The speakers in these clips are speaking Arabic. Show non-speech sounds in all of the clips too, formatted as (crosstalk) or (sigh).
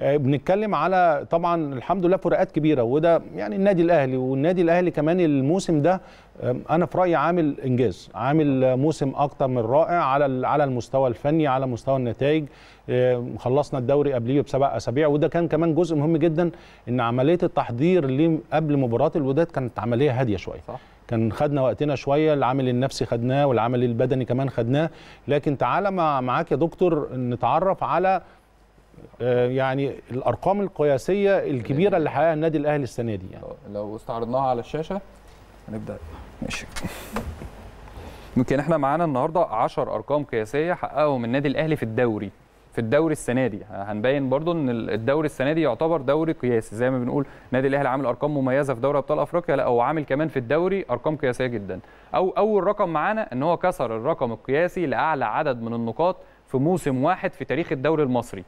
آه، بنتكلم على طبعا الحمد لله فرقات كبيره وده يعني النادي الاهلي والنادي الاهلي كمان الموسم ده آه، انا في رايي عامل انجاز عامل موسم اكتر من رائع على على المستوى الفني على مستوى النتائج آه، خلصنا الدوري قبليه بسبع اسابيع وده كان كمان جزء مهم جدا ان عمليه التحضير قبل مباراه الوداد كانت عمليه هاديه شويه صح. كان خدنا وقتنا شويه العامل النفسي خدناه والعامل البدني كمان خدناه لكن تعالى معاك يا دكتور نتعرف على آه، يعني الارقام القياسيه الكبيره اللي حققها النادي الاهلي السنه دي يعني آه، لو استعرضناها على الشاشه هنبدا ماشي يمكن احنا معانا النهارده 10 ارقام قياسيه حققهم النادي الاهلي في الدوري في الدوري السنه دي آه، هنبين برضو ان الدوري السنه دي يعتبر دوري قياسي زي ما بنقول النادي الاهلي عامل ارقام مميزه في دوري ابطال افريقيا لا هو عامل كمان في الدوري ارقام قياسيه جدا او اول رقم معانا ان هو كسر الرقم القياسي لاعلى عدد من النقاط في موسم واحد في تاريخ الدوري المصري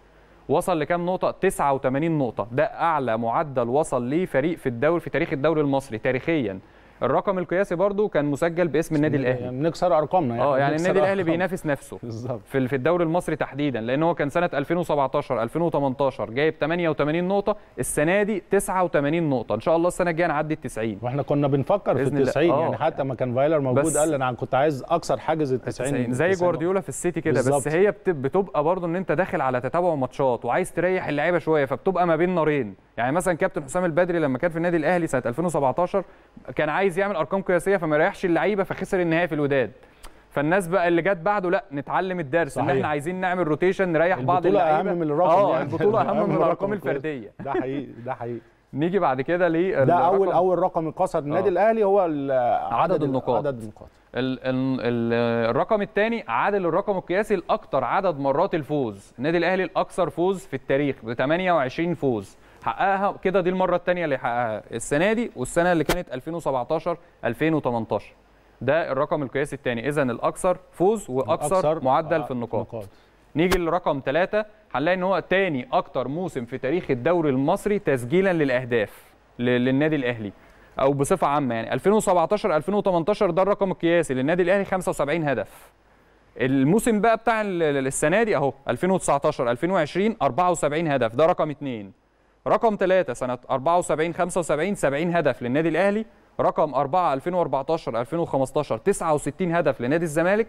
وصل لكام نقطه 89 نقطه ده اعلى معدل وصل ليه فريق في الدوري في تاريخ الدوري المصري تاريخيا الرقم القياسي برضو كان مسجل باسم النادي الاهلي بنكسر يعني ارقامنا يعني اه يعني النادي الاهلي بينافس نفسه بالظبط في الدوري المصري تحديدا لان هو كان سنه 2017 2018 جايب 88 نقطه السنه دي 89 نقطه ان شاء الله السنه الجايه نعدي ال 90 واحنا كنا بنفكر في ال 90 آه. يعني حتى ما كان فايلر موجود قال انا كنت عايز اكسر حاجز ال 90 زي جوارديولا في السيتي كده بس هي بتبقى برضو ان انت داخل على تتابع ماتشات وعايز تريح اللعيبه شويه فبتبقى ما بين نارين يعني مثلا كابتن حسام البدري لما كان في النادي الاهلي سنه 2017 كان عايز يعمل ارقام قياسيه فما ريحش اللعيبه فخسر النهائي في الوداد فالناس بقى اللي جت بعده لا نتعلم الدرس ان احنا عايزين نعمل روتيشن نريح بعض اللعيبه البطوله اهم من الرقم اه يعني. البطوله اهم من (laughs) الارقام الفرديه ده حقيقي ده حقيقي نيجي بعد كده ل ده اول اول رقم قصد النادي آه. الاهلي هو عدد النقاط عدد النقاط ال ال الرقم الثاني عادل الرقم القياسي الاكثر عدد مرات الفوز النادي الاهلي الاكثر فوز في التاريخ ب 28 فوز حققها كده دي المره الثانيه اللي حققها السنه دي والسنه اللي كانت 2017 2018 ده الرقم القياسي الثاني اذا الاكثر فوز واكثر معدل في آه، النقاط النقاط. نيجي لرقم ثلاثة هنلاقي ان هو ثاني اكثر موسم في تاريخ الدوري المصري تسجيلا للاهداف للنادي الاهلي او بصفه عامه يعني 2017 2018 ده الرقم القياسي للنادي الاهلي 75 هدف الموسم بقى بتاع السنه دي اهو 2019 2020 74 هدف ده رقم اثنين رقم 3 سنة 74 75 70 هدف للنادي الأهلي رقم 4 2014 2015 69 هدف لنادي الزمالك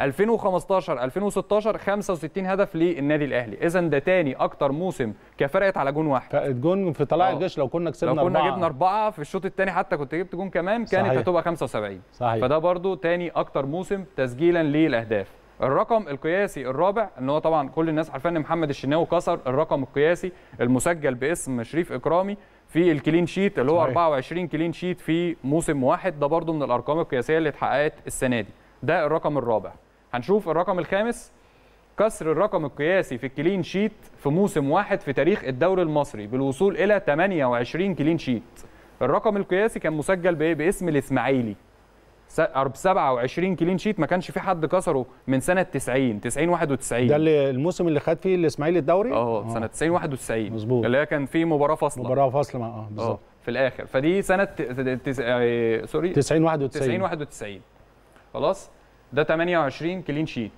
2015 2016 65 هدف للنادي الاهلي اذا ده تاني اكتر موسم كفرقت على جون واحد فرقت جون في طلائع آه. الجيش لو كنا كسبنا لو كنا أربعة. جبنا اربعه في الشوط الثاني حتى كنت جبت جون كمان كانت هتبقى 75 صحيح. فده برضو تاني اكتر موسم تسجيلا للاهداف الرقم القياسي الرابع ان هو طبعا كل الناس عارفه ان محمد الشناوي كسر الرقم القياسي المسجل باسم شريف اكرامي في الكلين شيت اللي هو 24 كلين شيت في موسم واحد ده برده من الارقام القياسيه اللي اتحققت السنه دي ده الرقم الرابع هنشوف الرقم الخامس كسر الرقم القياسي في الكلين شيت في موسم واحد في تاريخ الدوري المصري بالوصول الى 28 كلين شيت الرقم القياسي كان مسجل بايه باسم الاسماعيلي ب 27 كلين شيت ما كانش في حد كسره من سنه 90 90 91 ده اللي الموسم اللي خد فيه الاسماعيلي الدوري اه سنه 90 91 مظبوط اللي هي كان في مباراه فاصله مباراه فاصله اه بالظبط في الاخر فدي سنه تس... آه، سوري 90 91 90 91 خلاص ده 28 كلين شيت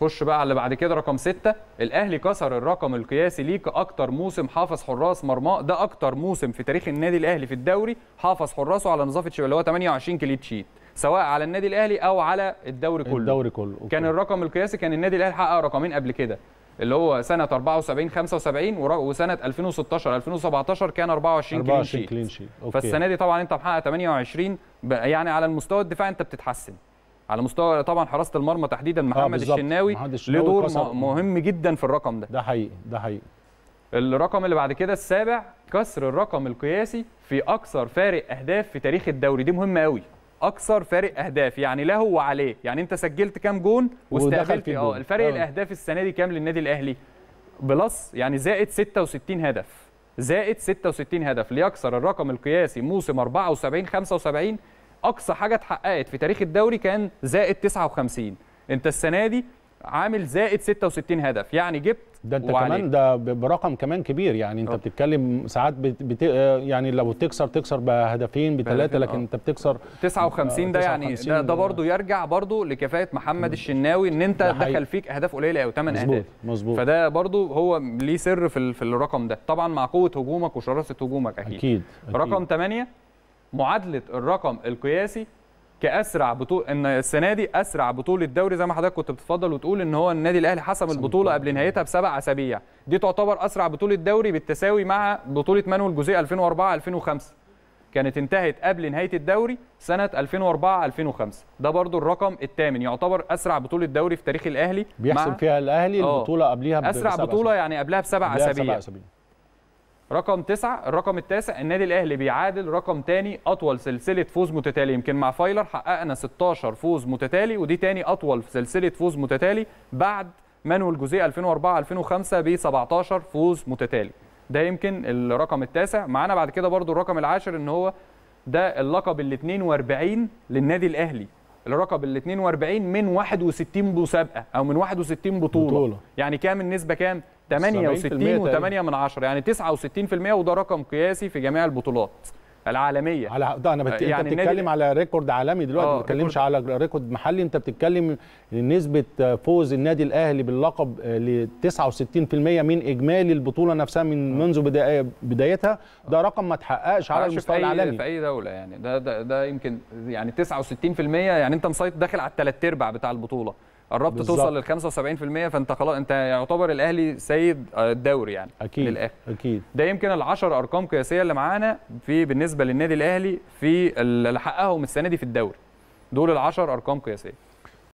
خش بقى على اللي بعد كده رقم ستة الاهلي كسر الرقم القياسي ليه كاكتر موسم حافظ حراس مرماه ده اكتر موسم في تاريخ النادي الاهلي في الدوري حافظ حراسه على نظافه شباك اللي هو 28 كليت شيت سواء على النادي الاهلي او على الدوري كله الدوري كله أوكي. كان الرقم القياسي كان النادي الاهلي حقق رقمين قبل كده اللي هو سنه 74 75 وسنه 2016 2017 كان 24, 24 كلين شيت فالسنه دي طبعا انت محقق 28 يعني على المستوى الدفاعي انت بتتحسن على مستوى طبعا حراسه المرمى تحديدا آه، محمد آه الشناوي له دور مهم جدا في الرقم ده ده حقيقي ده حقيقي الرقم اللي بعد كده السابع كسر الرقم القياسي في اكثر فارق اهداف في تاريخ الدوري دي مهمه قوي اكثر فارق اهداف يعني له وعليه يعني انت سجلت كام جون واستقبلت اه الفارق أوه. الاهداف السنه دي كام للنادي الاهلي بلس يعني زائد 66 هدف زائد 66 هدف ليكسر الرقم القياسي موسم 74 75 اقصى حاجه اتحققت في تاريخ الدوري كان زائد 59 انت السنه دي عامل زائد 66 هدف يعني جبت ده انت وعليك. كمان ده برقم كمان كبير يعني انت أوه. بتتكلم ساعات بت... بت... يعني لو تكسر تكسر بهدفين بثلاثه لكن أوه. انت بتكسر 59 ده يعني ده, ده برضه يرجع برضه لكفاءه محمد الشناوي ان انت دخل فيك اهداف قليله او 8 اهداف مظبوط فده برضه هو ليه سر في, ال... في الرقم ده طبعا مع قوه هجومك وشراسه هجومك اكيد اكيد, أكيد. رقم 8 معادله الرقم القياسي كاسرع بطوله ان السنه دي اسرع بطوله دوري زي ما حضرتك كنت بتفضل وتقول ان هو النادي الاهلي حسم البطوله قبل نهايتها بسبع اسابيع دي تعتبر اسرع بطوله دوري بالتساوي مع بطوله مانويل جوزيه 2004 2005 كانت انتهت قبل نهايه الدوري سنه 2004 2005 ده برضو الرقم الثامن يعتبر اسرع بطوله دوري في تاريخ الاهلي بيحسم فيها الاهلي آه. البطوله قبلها اسرع بطوله يعني قبلها بسبع اسابيع رقم تسعة الرقم التاسع النادي الاهلي بيعادل رقم تاني اطول سلسله فوز متتالي يمكن مع فايلر حققنا 16 فوز متتالي ودي تاني اطول سلسله فوز متتالي بعد مانويل جوزيه 2004 2005 ب 17 فوز متتالي ده يمكن الرقم التاسع معانا بعد كده برضو الرقم العاشر ان هو ده اللقب ال 42 للنادي الاهلي الرقم ال 42 من 61 مسابقه او من 61 بطوله, بطولة. يعني كام النسبه كام 68 و8 يعني 69% وده رقم قياسي في جميع البطولات العالميه على ده انا بت... يعني انت بتتكلم على ريكورد عالمي دلوقتي آه، ما بتتكلمش على ريكورد محلي انت بتتكلم نسبه فوز النادي الاهلي باللقب آه، ل 69% من اجمالي البطوله نفسها من أوه. منذ بدايتها ده آه. رقم ما تحققش على المستوى في العالمي في اي دوله يعني ده ده, ده يمكن يعني 69% يعني انت مسيطر داخل على الثلاث ارباع بتاع البطوله قربت توصل لل 75% فانت خلاص انت يعتبر الاهلي سيد آه، الدوري يعني اكيد للآخر. اكيد ده يمكن ال10 ارقام قياسيه اللي معانا في بالنسبه للنادي الاهلي في اللي حققهم السنه دي في الدوري دول ال10 ارقام قياسيه